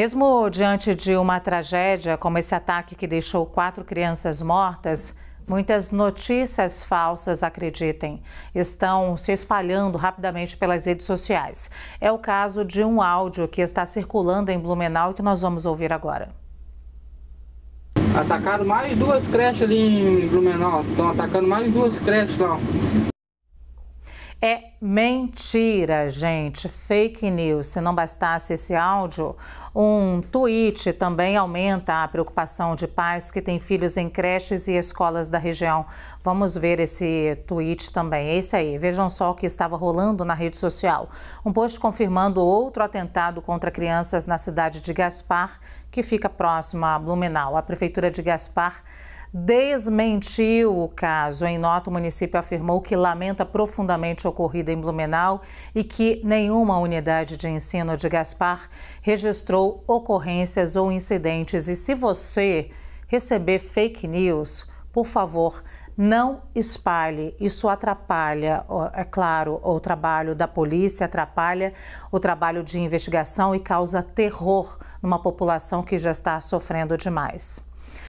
Mesmo diante de uma tragédia como esse ataque que deixou quatro crianças mortas, muitas notícias falsas, acreditem, estão se espalhando rapidamente pelas redes sociais. É o caso de um áudio que está circulando em Blumenau e que nós vamos ouvir agora. Atacaram mais duas creches ali em Blumenau. Estão atacando mais duas creches lá. É mentira, gente. Fake news. Se não bastasse esse áudio, um tweet também aumenta a preocupação de pais que têm filhos em creches e escolas da região. Vamos ver esse tweet também. É esse aí. Vejam só o que estava rolando na rede social. Um post confirmando outro atentado contra crianças na cidade de Gaspar, que fica próxima a Blumenau. A prefeitura de Gaspar desmentiu o caso. Em nota, o município afirmou que lamenta profundamente o ocorrido em Blumenau e que nenhuma unidade de ensino de Gaspar registrou ocorrências ou incidentes. E se você receber fake news, por favor, não espalhe, isso atrapalha, é claro, o trabalho da polícia, atrapalha o trabalho de investigação e causa terror numa população que já está sofrendo demais.